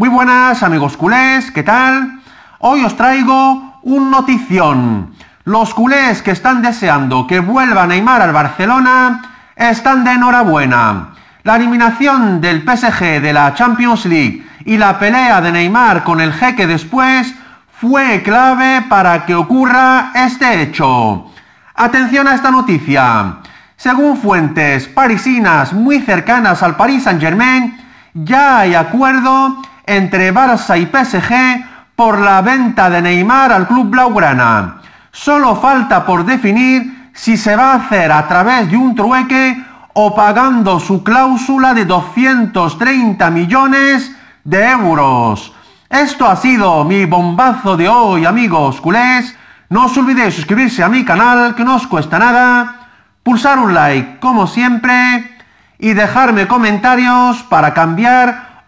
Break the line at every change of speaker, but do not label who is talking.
Muy buenas amigos culés, ¿qué tal? Hoy os traigo un notición. Los culés que están deseando que vuelva Neymar al Barcelona están de enhorabuena. La eliminación del PSG de la Champions League y la pelea de Neymar con el jeque después fue clave para que ocurra este hecho. Atención a esta noticia. Según fuentes parisinas muy cercanas al Paris Saint-Germain, ya hay acuerdo entre Barça y PSG por la venta de Neymar al club blaugrana. Solo falta por definir si se va a hacer a través de un trueque o pagando su cláusula de 230 millones de euros. Esto ha sido mi bombazo de hoy, amigos culés. No os olvidéis suscribirse a mi canal, que no os cuesta nada, pulsar un like, como siempre, y dejarme comentarios para cambiar